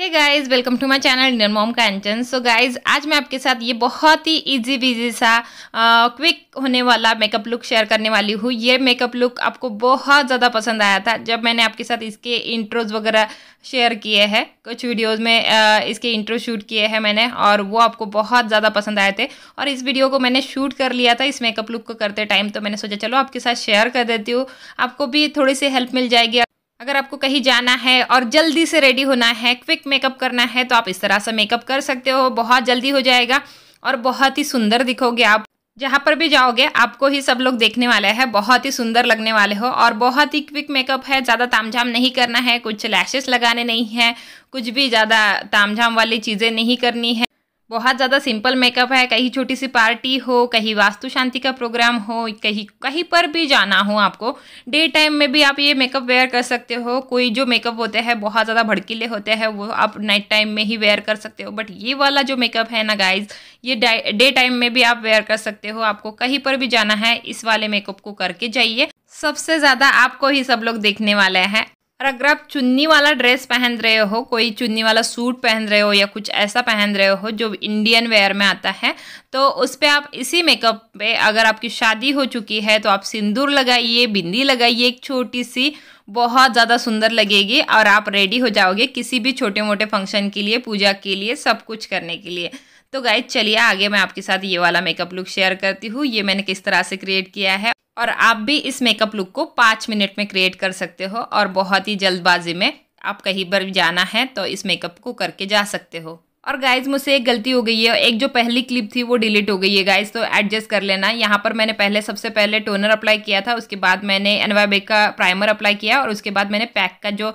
hey guys welcome to my channel Indian mom Kanchan so guys आज मैं आपके साथ ये बहुत ही इजी बिजी सा क्विक होने वाला मेकअप लुक शेयर करने वाली हूँ ये मेकअप लुक आपको बहुत ज़्यादा पसंद आया था जब मैंने आपके साथ इसके इंट्रोज वगैरह शेयर किए हैं कुछ वीडियोस में आ, इसके इंट्रो शूट किए हैं मैंने और वो आपको बहुत ज़्यादा पसंद आए थे और इस वीडियो को मैंने शूट कर लिया था इस मेकअप लुक को करते टाइम तो मैंने सोचा चलो आपके साथ शेयर कर देती हूँ आपको भी थोड़ी सी हेल्प मिल जाएगी अगर आपको कहीं जाना है और जल्दी से रेडी होना है क्विक मेकअप करना है तो आप इस तरह से मेकअप कर सकते हो बहुत जल्दी हो जाएगा और बहुत ही सुंदर दिखोगे आप जहाँ पर भी जाओगे आपको ही सब लोग देखने वाले हैं बहुत ही सुंदर लगने वाले हो और बहुत ही क्विक मेकअप है ज़्यादा तामझाम नहीं करना है कुछ लैशेस लगाने नहीं है कुछ भी ज़्यादा तामझाम वाली चीज़ें नहीं करनी है बहुत ज़्यादा सिंपल मेकअप है कहीं छोटी सी पार्टी हो कहीं वास्तु शांति का प्रोग्राम हो कहीं कहीं पर भी जाना हो आपको डे टाइम में भी आप ये मेकअप वेयर कर सकते हो कोई जो मेकअप होते हैं बहुत ज़्यादा भड़कीले होते हैं वो आप नाइट टाइम में ही वेयर कर सकते हो बट ये वाला जो मेकअप है ना गाइज ये डे टाइम में भी आप वेयर कर सकते हो आपको कहीं पर भी जाना है इस वाले मेकअप को करके जाइए सबसे ज़्यादा आपको ही सब लोग देखने वाले हैं और अगर आप चुन्नी वाला ड्रेस पहन रहे हो कोई चुन्नी वाला सूट पहन रहे हो या कुछ ऐसा पहन रहे हो जो इंडियन वेयर में आता है तो उस पर आप इसी मेकअप पे अगर आपकी शादी हो चुकी है तो आप सिंदूर लगाइए बिंदी लगाइए एक छोटी सी बहुत ज़्यादा सुंदर लगेगी और आप रेडी हो जाओगे किसी भी छोटे मोटे फंक्शन के लिए पूजा के लिए सब कुछ करने के लिए तो गाय चलिए आगे मैं आपके साथ ये वाला मेकअप लुक शेयर करती हूँ ये मैंने किस तरह से क्रिएट किया है और आप भी इस मेकअप लुक को पाँच मिनट में क्रिएट कर सकते हो और बहुत ही जल्दबाजी में आप कहीं पर जाना है तो इस मेकअप को करके जा सकते हो और गाइज मुझसे एक गलती हो गई है एक जो पहली क्लिप थी वो डिलीट हो गई है गाइज तो एडजस्ट कर लेना यहाँ पर मैंने पहले सबसे पहले टोनर अप्लाई किया था उसके बाद मैंने एनवाबेक का प्राइमर अप्लाई किया और उसके बाद मैंने पैक का जो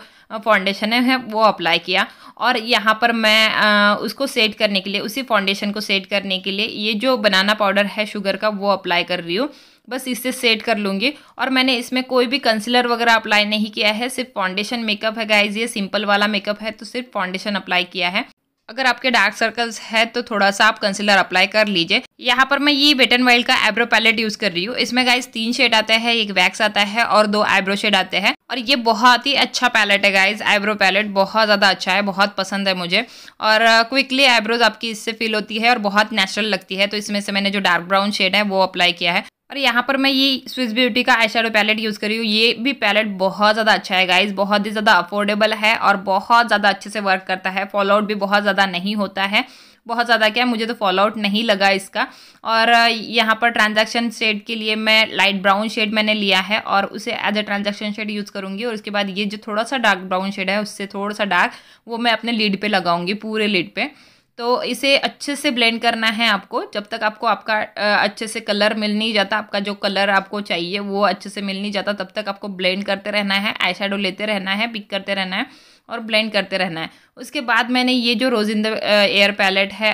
फाउंडेशन है वो अप्लाई किया और यहाँ पर मैं आ, उसको सेट करने के लिए उसी फाउंडेशन को सेट करने के लिए ये जो बनाना पाउडर है शुगर का वो अप्लाई कर रही हूँ बस इससे सेट कर लूँगी और मैंने इसमें कोई भी कंसिलर वगैरह अप्लाई नहीं किया है सिर्फ फाउंडेशन मेकअप है गाइज ये सिंपल वाला मेकअप है तो सिर्फ फाउंडेशन अप्लाई किया है अगर आपके डार्क सर्कल्स है तो थोड़ा सा आप कंसीलर अप्लाई कर लीजिए यहाँ पर मैं ये बेटन वाइल्ड का आईब्रो पैलेट यूज कर रही हूँ इसमें गाइस तीन शेड आते हैं एक वैक्स आता है और दो आईब्रो शेड आते हैं और ये बहुत ही अच्छा पैलेट है गाइस आईब्रो पैलेट बहुत ज़्यादा अच्छा है बहुत पसंद है मुझे और क्विकली uh, आईब्रोज आपकी इससे फील होती है और बहुत नेचुरल लगती है तो इसमें से मैंने जो डार्क ब्राउन शेड है वो अप्लाई किया है और यहाँ पर मैं ये स्विस ब्यूटी का आई पैलेट यूज़ करी हूँ ये भी पैलेट बहुत ज़्यादा अच्छा है गाइज बहुत ही ज़्यादा अफोर्डेबल है और बहुत ज़्यादा अच्छे से वर्क करता है आउट भी बहुत ज़्यादा नहीं होता है बहुत ज़्यादा क्या मुझे तो आउट नहीं लगा इसका और यहाँ पर ट्रांजैक्शन शेड के लिए मैं लाइट ब्राउन शेड मैंने लिया है और उसे as a transition shade use करूँगी और उसके बाद ये जो थोड़ा सा डार्क ब्राउन शेड है उससे थोड़ा सा डार्क वो मैं अपने लीड पर लगाऊंगी पूरे लीड पर तो इसे अच्छे से ब्लेंड करना है आपको जब तक आपको आपका अच्छे से कलर मिल नहीं जाता आपका जो कलर आपको चाहिए वो अच्छे से मिल नहीं जाता तब तक आपको ब्लेंड करते रहना है आई लेते रहना है पिक करते रहना है और ब्लेंड करते रहना है उसके बाद मैंने ये जो rose in the air palette है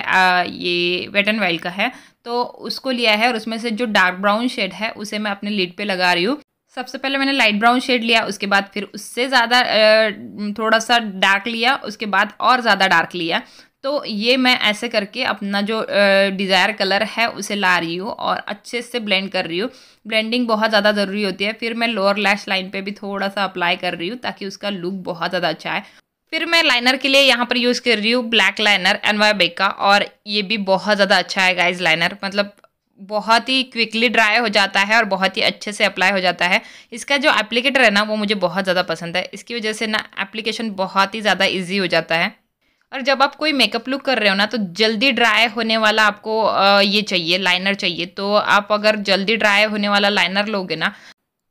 ये वेट एंड वाइल्ड का है तो उसको लिया है और उसमें से जो डार्क ब्राउन शेड है उसे मैं अपने लीड पे लगा रही हूँ सबसे पहले मैंने लाइट ब्राउन शेड लिया उसके बाद फिर उससे ज़्यादा थोड़ा सा डार्क लिया उसके बाद और ज़्यादा डार्क लिया तो ये मैं ऐसे करके अपना जो डिज़ायर कलर है उसे ला रही हूँ और अच्छे से ब्लेंड कर रही हूँ ब्लेंडिंग बहुत ज़्यादा ज़रूरी होती है फिर मैं लोअर लैश लाइन पे भी थोड़ा सा अप्लाई कर रही हूँ ताकि उसका लुक बहुत ज़्यादा अच्छा है फिर मैं लाइनर के लिए यहाँ पर यूज़ कर रही हूँ ब्लैक लाइनर एन का और ये भी बहुत ज़्यादा अच्छा है गाइज लाइनर मतलब बहुत ही क्विकली ड्राई हो जाता है और बहुत ही अच्छे से अप्लाई हो जाता है इसका जो एप्लीकेटर है ना वो मुझे बहुत ज़्यादा पसंद है इसकी वजह से ना एप्लीकेशन बहुत ही ज़्यादा ईजी हो जाता है और जब आप कोई मेकअप लुक कर रहे हो ना तो जल्दी ड्राई होने वाला आपको ये चाहिए लाइनर चाहिए तो आप अगर जल्दी ड्राई होने वाला लाइनर लोगे ना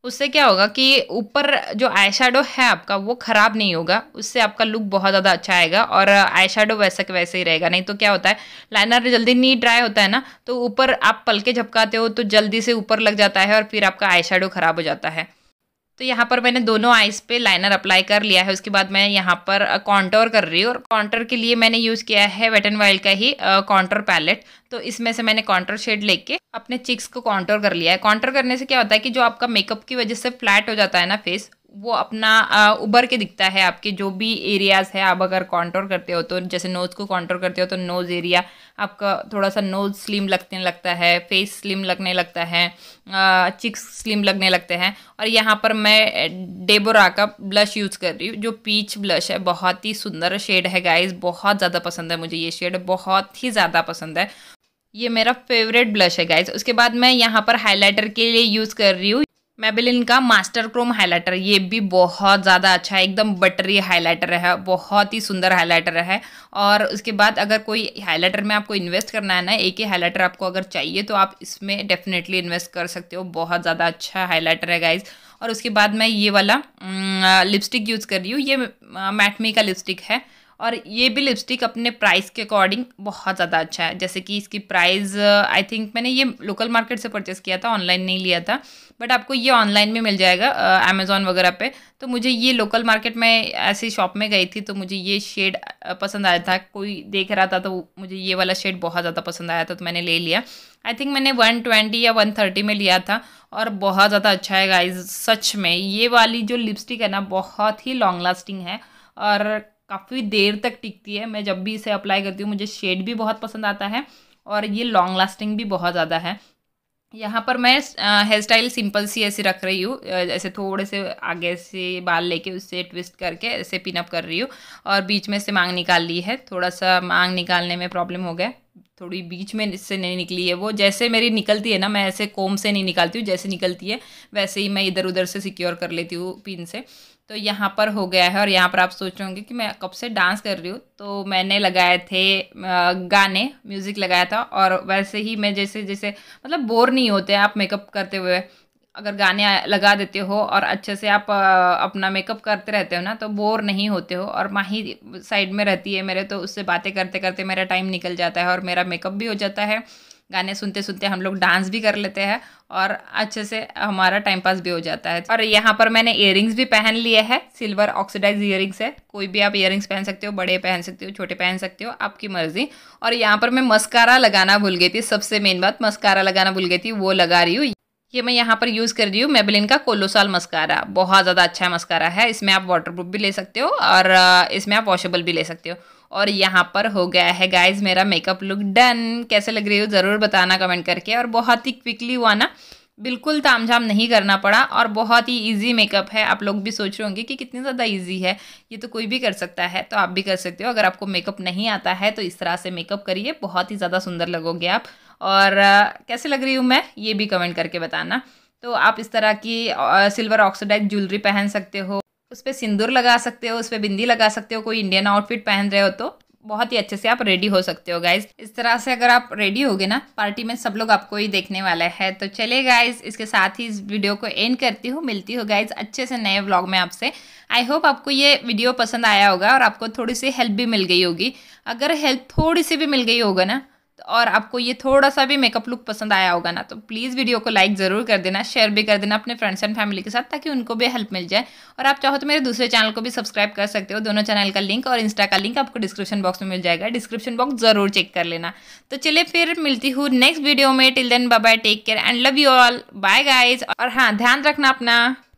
उससे क्या होगा कि ऊपर जो आई है आपका वो ख़राब नहीं होगा उससे आपका लुक बहुत ज़्यादा अच्छा आएगा और आई वैसे के वैसे ही रहेगा नहीं तो क्या होता है लाइनर जल्दी नहीं ड्राई होता है ना तो ऊपर आप पलके झपकाते हो तो जल्दी से ऊपर लग जाता है और फिर आपका आई ख़राब हो जाता है तो यहाँ पर मैंने दोनों आइज़ पे लाइनर अप्लाई कर लिया है उसके बाद मैं यहाँ पर कॉन्टोर कर रही हूँ और कॉन्टोर के लिए मैंने यूज़ किया है वेट एंड वाइल्ड का ही कॉन्टोर पैलेट तो इसमें से मैंने कॉन्टोर शेड लेके अपने चिक्स को कॉन्टोर कर लिया है कॉन्टोर करने से क्या होता है कि जो आपका मेकअप की वजह से फ्लैट हो जाता है ना फेस वो अपना उभर के दिखता है आपके जो भी एरियाज़ है आप अगर कॉन्टोर करते हो तो जैसे नोज़ को कॉन्टोर करते हो तो नोज़ एरिया आपका थोड़ा सा नोज़ स्लिम लगने लगता है फेस स्लिम लगने लगता है चिक्स स्लिम लगने लगते हैं और यहाँ पर मैं डेबोरा का ब्लश यूज़ कर रही हूँ जो पीच ब्लश है बहुत ही सुंदर शेड है गाइज बहुत ज़्यादा पसंद है मुझे ये शेड बहुत ही ज़्यादा पसंद है ये मेरा फेवरेट ब्लश है गाइज उसके बाद मैं यहाँ पर हाईलाइटर के लिए यूज़ कर रही हूँ मेबेलिन का मास्टर क्रोम हाइलाइटर ये भी बहुत ज़्यादा अच्छा है एकदम बटरी हाइलाइटर है बहुत ही सुंदर हाइलाइटर है और उसके बाद अगर कोई हाइलाइटर में आपको इन्वेस्ट करना है ना एक ही हाइलाइटर आपको अगर चाहिए तो आप इसमें डेफिनेटली इन्वेस्ट कर सकते हो बहुत ज़्यादा अच्छा हाइलाइटर है गाइज़ और उसके बाद मैं ये वाला लिपस्टिक यूज़ कर रही हूँ ये मैटमी का लिपस्टिक है और ये भी लिपस्टिक अपने प्राइस के अकॉर्डिंग बहुत ज़्यादा अच्छा है जैसे कि इसकी प्राइस आई थिंक मैंने ये लोकल मार्केट से परचेस किया था ऑनलाइन नहीं लिया था बट आपको ये ऑनलाइन में मिल जाएगा अमेज़ोन वगैरह पे तो मुझे ये लोकल मार्केट में ऐसी शॉप में गई थी तो मुझे ये शेड पसंद आया था कोई देख रहा था तो मुझे ये वाला शेड बहुत ज़्यादा पसंद आया था तो मैंने ले लिया आई थिंक मैंने वन ट्वेंटी या वन थर्टी में लिया था और बहुत ज़्यादा अच्छा है गाइज सच में ये वाली जो लिपस्टिक है ना बहुत ही लॉन्ग लास्टिंग है और काफ़ी देर तक टिकती है मैं जब भी इसे अप्लाई करती हूँ मुझे शेड भी बहुत पसंद आता है और ये लॉन्ग लास्टिंग भी बहुत ज़्यादा है यहाँ पर मैं हेयर स्टाइल सिंपल सी ऐसे रख रही हूँ ऐसे थोड़े से आगे से बाल लेके उससे ट्विस्ट करके ऐसे पिनअप कर रही हूँ और बीच में से मांग निकाल ली है थोड़ा सा मांग निकालने में प्रॉब्लम हो गया थोड़ी बीच में इससे नहीं निकली है वो जैसे मेरी निकलती है ना मैं ऐसे कोम से नहीं निकालती हूँ जैसे निकलती है वैसे ही मैं इधर उधर से सिक्योर कर लेती हूँ पिन से तो यहाँ पर हो गया है और यहाँ पर आप सोच होंगे कि मैं कब से डांस कर रही हूँ तो मैंने लगाए थे गाने म्यूज़िक लगाया था और वैसे ही मैं जैसे जैसे मतलब बोर नहीं होते आप मेकअप करते हुए अगर गाने लगा देते हो और अच्छे से आप अपना मेकअप करते रहते हो ना तो बोर नहीं होते हो और माही साइड में रहती है मेरे तो उससे बातें करते करते मेरा टाइम निकल जाता है और मेरा मेकअप भी हो जाता है गाने सुनते सुनते हम लोग डांस भी कर लेते हैं और अच्छे से हमारा टाइम पास भी हो जाता है और यहाँ पर मैंने इयरिंग्स भी पहन लिए हैं सिल्वर ऑक्सीडाइज इयरिंग्स है कोई भी आप इयरिंग्स पहन सकते हो बड़े पहन सकते हो छोटे पहन सकते हो आपकी मर्जी और यहाँ पर मैं मस्कारा लगाना भूल गई थी सबसे मेन बात मस्कारा लगाना भूल गई थी वो लगा रही हूँ ये मैं यहाँ पर यूज़ कर रही हूँ मेबलिन का कोलोसाल मस्कारा बहुत ज़्यादा अच्छा मस्कारा है इसमें आप वाटर प्रूफ भी ले सकते हो और इसमें आप वॉशेबल भी ले सकते हो और यहाँ पर हो गया है गाइज मेरा मेकअप लुक डन कैसे लग रही हो ज़रूर बताना कमेंट करके और बहुत ही क्विकली हुआ ना बिल्कुल तामझाम नहीं करना पड़ा और बहुत ही इजी मेकअप है आप लोग भी सोच रहे होंगे कि कितनी ज़्यादा इजी है ये तो कोई भी कर सकता है तो आप भी कर सकते हो अगर आपको मेकअप नहीं आता है तो इस तरह से मेकअप करिए बहुत ही ज़्यादा सुंदर लगोगे आप और कैसे लग रही हूँ मैं ये भी कमेंट करके बताना तो आप इस तरह की सिल्वर ऑक्सीडाइज ज्वेलरी पहन सकते हो उस पर सिंदूर लगा सकते हो उस पर बिंदी लगा सकते हो कोई इंडियन आउटफिट पहन रहे हो तो बहुत ही अच्छे से आप रेडी हो सकते हो गाइज इस तरह से अगर आप रेडी हो गए ना पार्टी में सब लोग आपको ही देखने वाला है तो चले गाइज इसके साथ ही इस वीडियो को एंड करती हूँ मिलती हूँ गाइज अच्छे से नए व्लॉग में आपसे आई होप आपको ये वीडियो पसंद आया होगा और आपको थोड़ी सी हेल्प भी मिल गई होगी अगर हेल्प थोड़ी सी भी मिल गई होगा ना और आपको ये थोड़ा सा भी मेकअप लुक पसंद आया होगा ना तो प्लीज़ वीडियो को लाइक ज़रूर कर देना शेयर भी कर देना अपने फ्रेंड्स एंड फैमिली के साथ ताकि उनको भी हेल्प मिल जाए और आप चाहो तो मेरे दूसरे चैनल को भी सब्सक्राइब कर सकते हो दोनों चैनल का लिंक और इंस्टा का लिंक आपको डिस्क्रिप्शन बॉक्स में मिल जाएगा डिस्क्रिप्शन बॉक्स ज़रूर चेक कर लेना तो चलिए फिर मिलती हूँ नेक्स्ट वीडियो में till then bye take care and love you all bye guys और हाँ ध्यान रखना अपना